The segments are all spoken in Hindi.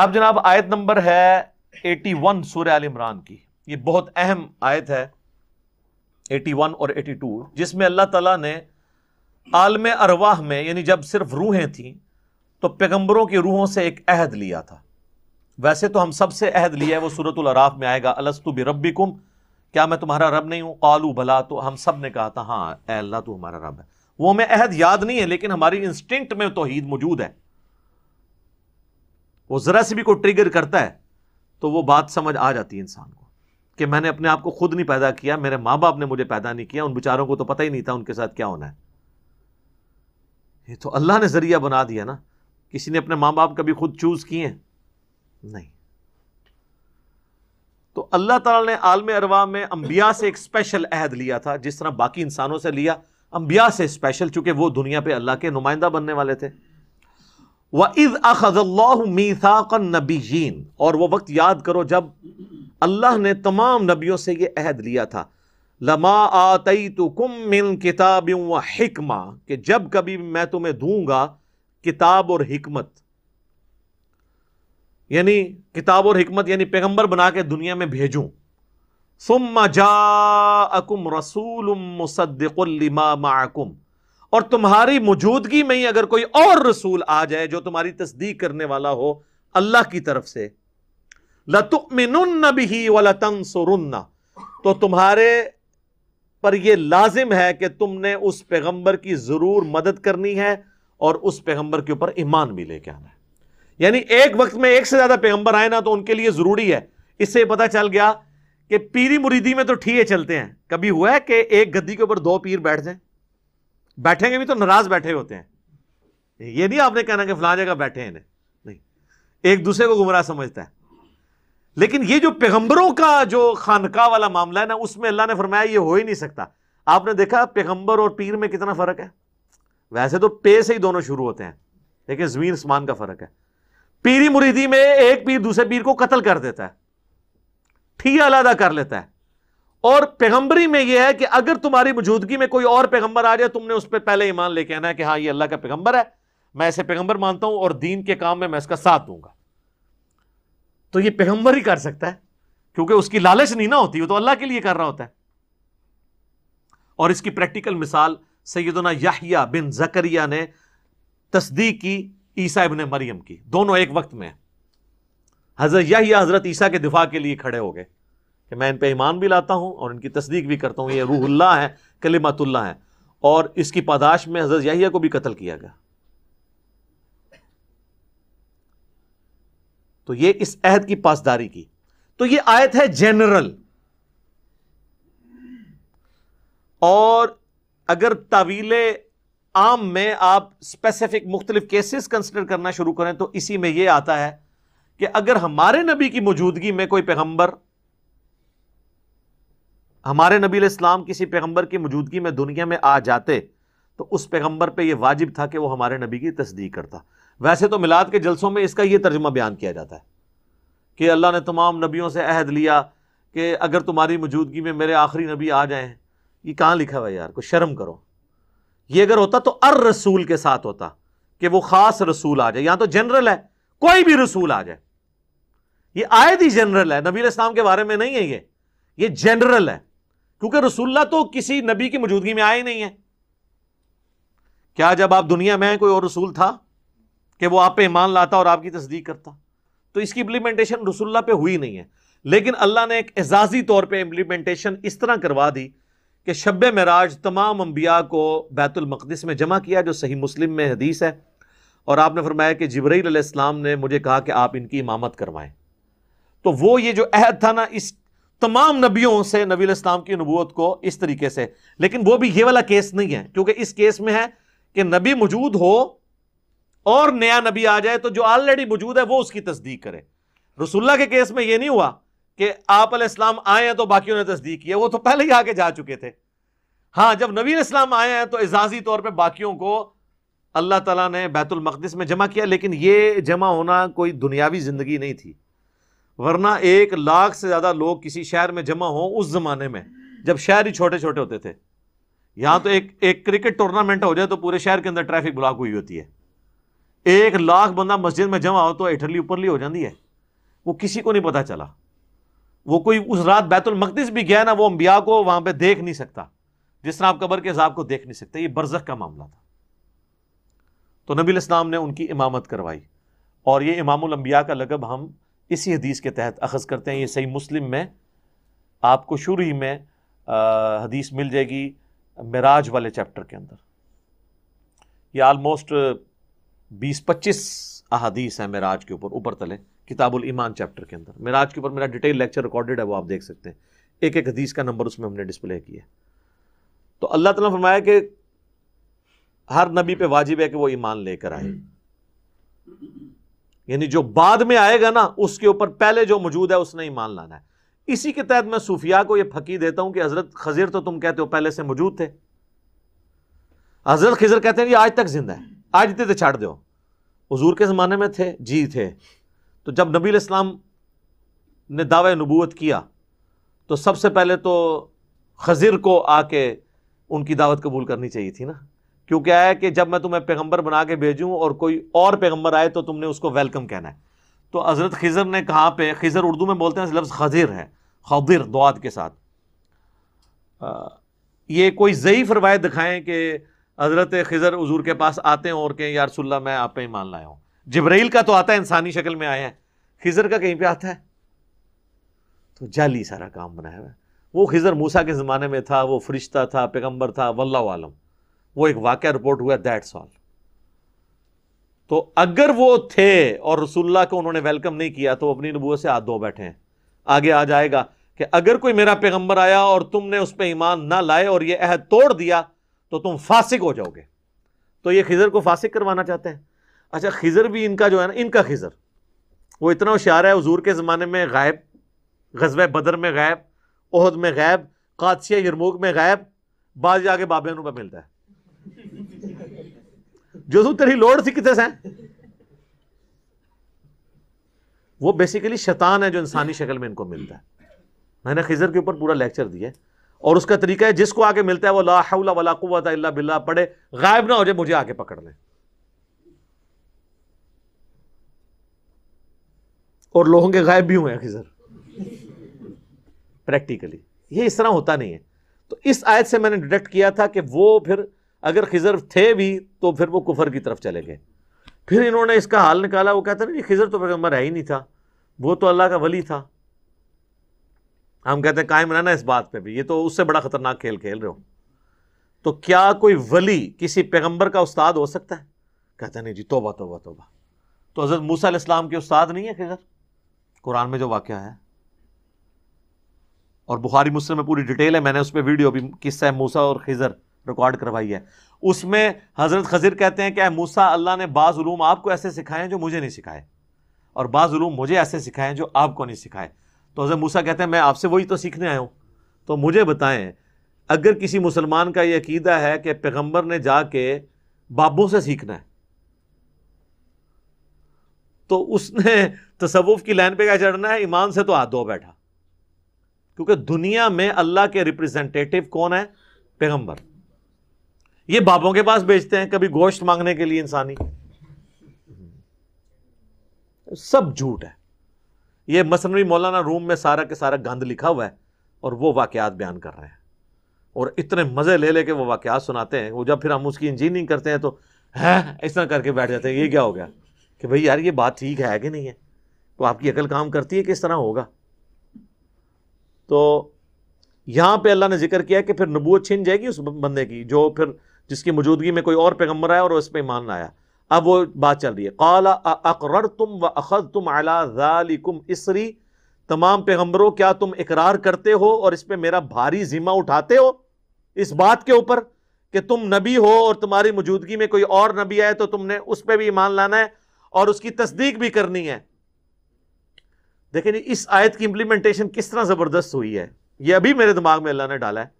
अब जनाब आयत नंबर है एटी वन सूर्य आल इमरान की ये बहुत अहम आयत है एटी वन और एटी टू जिसमें अल्लाह तला ने आलम अरवाह में यानी जब सिर्फ रूहें थीं तो पैगम्बरों की रूहों से एक अहद लिया था वैसे तो हम सबसे अहद लिया है वह सूरत अराफ में आएगा अलस्तु बि रबी कुम क्या मैं तुम्हारा रब नहीं हूँ कालू भला तो हम सब ने कहा था हाँ अल्लाह तो हमारा रब है वो हमें अहद याद नहीं है लेकिन हमारी इंस्टिंक्ट में तोहद मौजूद है वो ज़रा सी भी कोई ट्रिगर करता है तो वो बात समझ आ जाती है इंसान को कि मैंने अपने आप को खुद नहीं पैदा किया मेरे माँ बाप ने मुझे पैदा नहीं किया उन बेचारों को तो पता ही नहीं था उनके साथ क्या होना है ये तो अल्लाह ने ज़रिया बना दिया ना किसी ने अपने माँ बाप कभी खुद चूज़ किए नहीं तो अल्लाह ताला ने आलम अरवा में अंबिया से एक स्पेशल अहद लिया था जिस तरह बाकी इंसानों से लिया अंबिया से स्पेशल चूंकि वो दुनिया पे अल्लाह के नुमाइंदा बनने वाले थे इज व इज़ अखज़ल्लाबीन और वह वक्त याद करो जब अल्लाह ने तमाम नबियों से यह अहद लिया था लमा आतई तो कुम मिन किताब व हिकमा कि जब कभी मैं तुम्हें दूंगा किताब और हिकमत यानी किताब और हिकमत यानी पैगंबर बना के दुनिया में भेजूं सुम जा अकुम रसूल मुसद्दिकुम और तुम्हारी मौजूदगी में ही अगर कोई और रसूल आ जाए जो तुम्हारी तस्दीक करने वाला हो अल्लाह की तरफ से लतुमिन भी वलतंसुरन्ना तो तुम्हारे पर यह लाजिम है कि तुमने उस पैगंबर की जरूर मदद करनी है और उस पैगंबर के ऊपर ईमान भी लेके आना है यानी एक वक्त में एक से ज्यादा पैगंबर आए ना तो उनके लिए जरूरी है इससे पता चल गया कि पीरी मुरीदी में तो ठीक चलते हैं कभी हुआ है कि एक गद्दी के ऊपर दो पीर बैठ जाए बैठेंगे भी तो नाराज बैठे होते हैं ये नहीं आपने कहना कि फलां जगह बैठे हैं नहीं एक दूसरे को गुमराह समझता है लेकिन ये जो पैगंबरों का जो खानका वाला मामला है ना उसमें अल्लाह ने फरमाया ये हो ही नहीं सकता आपने देखा पैगंबर और पीर में कितना फर्क है वैसे तो पे से ही दोनों शुरू होते हैं लेकिन जमीन आसमान का फर्क है पीरी मुरीदी में एक पीर दूसरे पीर को कत्ल कर देता है ठीक अलादा कर लेता है और पैगंबरी में यह है कि अगर तुम्हारी मौजूदगी में कोई और पैगंबर आ जाए तुमने उस पर पहले ईमान लेके आना है कि हाँ ये अल्लाह का पैगंबर है मैं इसे पैगंबर मानता हूं और दीन के काम में मैं इसका साथ दूंगा तो यह पैगंबर ही कर सकता है क्योंकि उसकी लालच नहीं ना होती वो तो अल्लाह के लिए कर रहा होता है और इसकी प्रैक्टिकल मिसाल सैदना याहिया बिन जकरिया ने तस्दीक की ईसा इबन मरियम की दोनों एक वक्त में हजरत याहिया हजरत ईसा के दिफा के लिए खड़े हो गए कि मैं इन पर ईमान भी लाता हूँ और इनकी तस्दीक भी करता हूँ ये रूहुल्ला है कलिमतुल्ला है और इसकी पादाश में हजरत याहिया को भी कत्ल किया गया तो ये इस अहद की पासदारी की तो ये आयत है जनरल और अगर तावील आम में आप स्पेसिफिक मुख्तलिफ केसेस कंसिडर करना शुरू करें तो इसी में ये आता है कि अगर हमारे नबी की मौजूदगी में कोई पैगंबर हमारे नबी इस्लाम किसी पैगम्बर की मौजूदगी में दुनिया में आ जाते तो उस पैगम्बर पर यह वाजिब था कि वह हमारे नबी की तस्दीक करता वैसे तो मिलाद के जलसों में इसका यह तर्जमा बयान किया जाता है कि अल्लाह ने तमाम नबियों से अहद लिया कि अगर तुम्हारी मौजूदगी में मेरे आखिरी नबी आ जाए ये कहाँ लिखा हुआ यार कुछ शर्म करो ये अगर होता तो अर रसूल के साथ होता कि वो ख़ास रसूल आ जाए यहाँ तो जनरल है कोई भी रसूल आ जाए ये आयद ही जनरल है नबी इस्लाम के बारे में नहीं है ये ये जनरल है क्योंकि रसुल्ला तो किसी नबी की मौजूदगी में आए नहीं है क्या जब आप दुनिया में कोई और रसूल था कि वो आप पे ईमान लाता और आपकी तस्दीक करता तो इसकी इंप्लीमेंटेशन रसुल्ला पे हुई नहीं है लेकिन अल्लाह ने एक एजाजी तौर पे इंप्लीमेंटेशन इस तरह करवा दी कि शब मराज तमाम अंबिया को बैतुलमक़दस में जमा किया जो सही मुस्लिम में हदीस है और आपने फरमाया कि जबरील ने मुझे कहा कि आप इनकी इमामत करवाएं तो वो ये जो अहद था ना इस तमाम नबियों से नबी इस्लाम की नबूत को इस तरीके से लेकिन वो भी ये वाला केस नहीं है क्योंकि इस केस में है कि नबी मौजूद हो और नया नबी आ जाए तो जो ऑलरेडी मौजूद है वो उसकी तस्दीक करे रसुल्ला के केस में ये नहीं हुआ कि आप इस्लाम आए हैं तो बाकियों ने तस्दीक किया वो तो पहले ही आके जा चुके थे हाँ जब नबी इस्लाम आए हैं तो एजाजी तौर पर बाकियों को अल्लाह तला ने बैतुल में जमा किया लेकिन ये जमा होना कोई दुनियावी ज़िंदगी नहीं थी वरना एक लाख से ज़्यादा लोग किसी शहर में जमा हो उस ज़माने में जब शहर ही छोटे छोटे होते थे यहाँ तो एक एक क्रिकेट टूर्नामेंट हो जाए तो पूरे शहर के अंदर ट्रैफिक ब्लॉक हुई होती है एक लाख बंदा मस्जिद में जमा हो तो इठली ऊपरली हो जाती है वो किसी को नहीं पता चला वो कोई उस रात बैतुल मकदस भी गया ना वो अम्बिया को वहाँ पर देख नहीं सकता जिस तरह आप कबर के हिसाब को देख नहीं सकते ये बरजक का मामला था तो नबी इस्लाम ने उनकी इमामत करवाई और ये इमामबिया का लगब हम इसी हदीस के तहत अखज़ करते हैं ये सही मुस्लिम में आपको शुरू ही में आ, हदीस मिल जाएगी मराज वाले चैप्टर के अंदर यह आलमोस्ट बीस पच्चीस अदीस है मराज के ऊपर ऊपर तले किताबुल ईमान चैप्टर के अंदर मराज के ऊपर मेरा डिटेल लेक्चर रिकॉर्डेड है वो आप देख सकते हैं एक एक हदीस का नंबर उसमें हमने डिस्प्ले किया तो अल्लाह तला फरमाया कि हर नबी पे वाजिब है कि वो ईमान लेकर आए हम्म। यानी जो बाद में आएगा ना उसके ऊपर पहले जो मौजूद है उसने ही मान लाना है इसी के तहत मैं सूफिया को यह फकी देता हूं कि हजरत खजीर तो तुम कहते हो पहले से मौजूद थे हजरत खजर कहते हैं जी आज तक जिंदा है आज इतने तो छाड़ दो हजूर के ज़माने में थे जी थे तो जब नबी इस्लाम ने दावे नबूत किया तो सबसे पहले तो खजिर को आके उनकी दावत कबूल करनी चाहिए थी ना क्यों क्या है कि जब मैं तुम्हें पैगंबर बना के भेजूं और कोई और पैगंबर आए तो तुमने उसको वेलकम कहना है तो हज़रत खिजर ने कहा पे खिजर उर्दू में बोलते हैं लफ्ज़ खजिर है खदिर दुआत के साथ आ, ये कोई ज़यीफ़ रवायत दिखाएं कि हज़रत खिजर हजूर के पास आते हैं और कहें यारसोल्ला मैं आप पे ही मान लाया हूँ जबरील का तो आता है इंसानी शक्ल में आया है खिजर का कहीं पर आता है तो जाली सारा काम बनाया हुआ है वो खिजर मूसा के ज़माने में था वो फरिश्ता था पैगम्बर था वल्ला आलम वो एक वाक़ रिपोर्ट हुआ दैट्स ऑल तो अगर वो थे और रसुल्ला को उन्होंने वेलकम नहीं किया तो अपनी नबूत से हाथ धो बैठे हैं आगे आ जाएगा कि अगर कोई मेरा पैगंबर आया और तुमने उस पर ईमान ना लाए और ये अहद तोड़ दिया तो तुम फासिक हो जाओगे तो ये खिजर को फासिक करवाना चाहते हैं अच्छा खिजर भी इनका जो है ना इनका खिजर वो इतना होशियार है हजूर के ज़माने में गायब गजब बदर में गायब ओहद में गायब कादसिया यरमूक में गायब बाद जाके बाबे पर मिलता है तू तेरी लोड़ थी कितने से वो बेसिकली शैतान है जो इंसानी शक्ल में इनको मिलता है मैंने खिजर के ऊपर पूरा लेक्चर दिया और उसका तरीका है जिसको आके मिलता है वो ला हौला वला इल्ला बिल्ला पढ़े गायब ना हो जाए मुझे आके पकड़ लें और लोगों के गायब भी हुए हैं खिजर प्रैक्टिकली ये इस तरह होता नहीं है तो इस आयत से मैंने डिटेक्ट किया था कि वो फिर अगर खिजर थे भी तो फिर वो कुफर की तरफ चले गए फिर इन्होंने इसका हाल निकाला वो कहते ना जी खिजर तो पैगम्बर है ही नहीं था वो तो अल्लाह का वली था हम कहते हैं कायम रहना इस बात पे भी ये तो उससे बड़ा खतरनाक खेल खेल रहे हो तो क्या कोई वली किसी पैगंबर का उस्ताद हो सकता है कहते नहीं जी तोबा तोबा तोबा तो हज़रत मूसा इस्लाम के उस्ताद नहीं है खिजर कुरान में जो वाक़ है और बुखारी मुस्लिम में पूरी डिटेल है मैंने उस पर वीडियो भी किस्सा है मूसा और खिजर रिकॉर्ड करवाई है उसमें हज़रत खजीर कहते हैं कि मूसा अल्लाह ने बाज़ूम आपको ऐसे सिखाए जो मुझे नहीं सिखाए और बाज़ूम मुझे ऐसे सिखाए जो आपको नहीं सिखाए तो हज़रत मूसा कहते हैं मैं आपसे वही तो सीखने आया हूँ तो मुझे बताएं अगर किसी मुसलमान का यह अकीदा है कि पैगंबर ने जाके बाबों से सीखना है तो उसने तसवुफ़ की लाइन पे क्या चढ़ना है ईमान से तो हाथ धो बैठा क्योंकि दुनिया में अल्लाह के रिप्रेजेंटेटिव कौन है पैगंबर ये बापों के पास बेचते हैं कभी गोश्त मांगने के लिए इंसानी सब झूठ है ये मसनवी मौलाना रूम में सारा के सारा गंद लिखा हुआ है और वो वाकयात बयान कर रहे हैं और इतने मज़े ले लेके वो वाकयात सुनाते हैं वो जब फिर हम उसकी इंजीनियरिंग करते हैं तो है हाँ, इस तरह करके बैठ जाते हैं ये क्या हो गया कि भाई यार ये बात ठीक है कि नहीं है तो आपकी अकल काम करती है किस तरह होगा तो यहां पे अल्लाह ने जिक्र किया कि फिर नबूत छिन जाएगी उस बंदे की जो फिर जिसकी मौजूदगी में कोई और पैगम्बर आया और उस पर ईमान आया अब वो बात चल रही है काला अकर तुम व अखद तुम अलाकुम इसरी तमाम पैगम्बरों क्या तुम इकरार करते हो और इस पर मेरा भारी जिम्मा उठाते हो इस बात के ऊपर कि तुम नबी हो और तुम्हारी मौजूदगी में कोई और नबी आए तो तुमने उस पर भी ईमान लाना है और उसकी तस्दीक भी करनी है देखें इस आयत की इंप्लीमेंटेशन किस तरह ज़बरदस्त हुई है यह अभी मेरे दिमाग में अल्लाह ने डाला है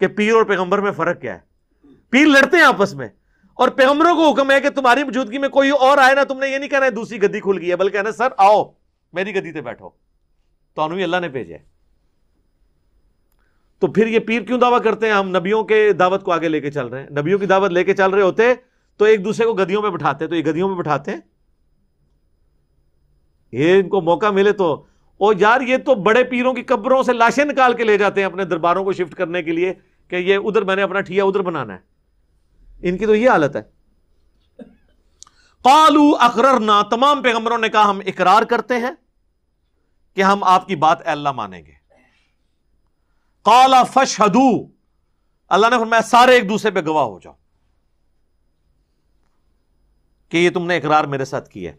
कि पीर और पैगम्बर में फ़र्क क्या है पीर लड़ते हैं आपस में और पैगम्बरों को हुक्म है कि तुम्हारी मौजूदगी में कोई और आए ना तुमने ये नहीं कहना है दूसरी गद्दी खुल गई है बल्कि कहना सर आओ मेरी गद्दी पे बैठो तो अल्लाह ने भेजा तो फिर ये पीर क्यों दावा करते हैं हम नबियों के दावत को आगे लेके चल रहे हैं नबियों की दावत लेके चल रहे होते तो एक दूसरे को गदियों में बैठाते तो ये गदियों में बैठाते ये इनको मौका मिले तो ओ यार ये तो बड़े पीरों की कब्रों से लाशें निकाल के ले जाते हैं अपने दरबारों को शिफ्ट करने के लिए कि ये उधर मैंने अपना ठिया उधर बनाना है इनकी तो ये हालत है कालू अकर ना तमाम पैगंबरों ने कहा हम इकरार करते हैं कि हम आपकी बात अल्लाह मानेंगे काला फश हदू अल्लाह ने फरमाया सारे एक दूसरे पर गवाह हो जाओ कि यह तुमने इकरार मेरे साथ किया है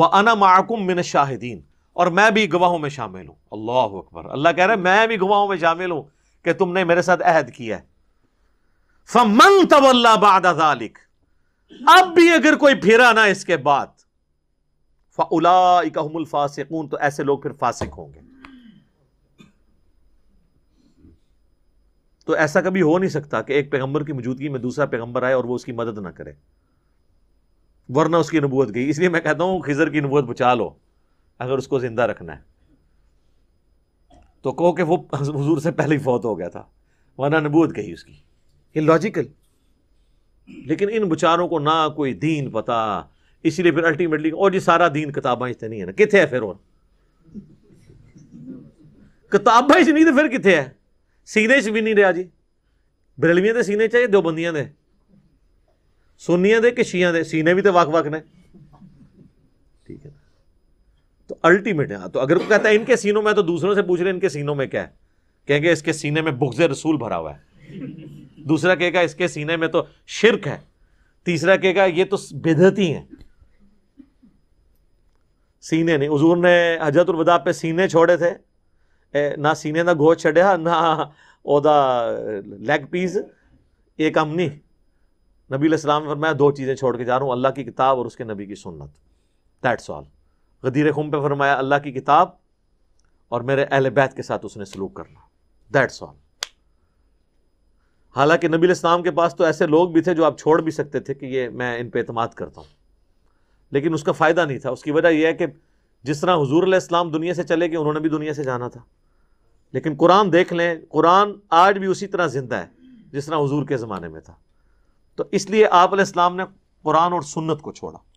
वह अना माकुम मिन शाहिदीन और मैं भी गवाहों में शामिल हूं अल्लाह अकबर अल्लाह कह रहे है मैं भी गवाहों में शामिल हूं कि तुमने मेरे साथ अहद किया है फमंग तवल्ला बादालिक अब भी अगर कोई फिरा ना इसके बाद फ़लाकमल फासिकून तो ऐसे लोग फिर फासिक होंगे तो ऐसा कभी हो नहीं सकता कि एक पैगंबर की मौजूदगी में दूसरा पैगंबर आए और वो उसकी मदद ना करे वरना उसकी नबूत गई इसलिए मैं कहता हूं खिजर की नबूत बचा लो अगर उसको जिंदा रखना है तो कहो कि वो हजूर से पहले ही फौत हो गया था वरना नबूत गई उसकी ये लॉजिकल लेकिन इन बेचारों को ना कोई दीन पता इसलिए फिर अल्टीमेटली और ये सारा दीन किताबा इस नहीं है ना कितने फिर और किताबा इस नहीं तो फिर कितने है सीने च भी नहीं रहा जी बरेलवियां के सीने चाहिए दो बंदियां ने सुनिया दे कि शिया सीने भी तो वाक वाक ने ठीक है तो अल्टीमेट है तो अगर कहता है इनके सीनों में तो दूसरों से पूछ रहे इनके सीनों में क्या है कहेंगे इसके सीने में बुग्ज रसूल भरा हुआ है दूसरा कहेगा इसके सीने में तो शिरक है तीसरा कहेगा ये तो बेदती है सीने नहीं हजूर ने हजरत हजरतुलवदा पे सीने छोड़े थे ए, ना सीने का गोश छड़िया ना ओदा लेग पीस ये कम नहीं नबी इस्लाम ने फरमाया दो चीज़ें छोड़ के जा रहा हूँ अल्लाह की किताब और उसके नबी की सुन्नत दैट सॉल गदीर खुम पे फरमाया अल्लाह की किताब और मेरे अहल बैत के साथ उसने सलूक करना दैट सॉल हालांकि नबी इस्लाम के पास तो ऐसे लोग भी थे जो आप छोड़ भी सकते थे कि ये मैं इन पर अतमाद करता हूँ लेकिन उसका फ़ायदा नहीं था उसकी वजह यह है कि जिस तरह हजूर इस्लाम दुनिया से चले गए उन्होंने भी दुनिया से जाना था लेकिन कुरान देख लें कुरान आज भी उसी तरह ज़िंदा है जिस तरह हजूर के ज़माने में था तो इसलिए आप ने कुरान और सुन्नत को छोड़ा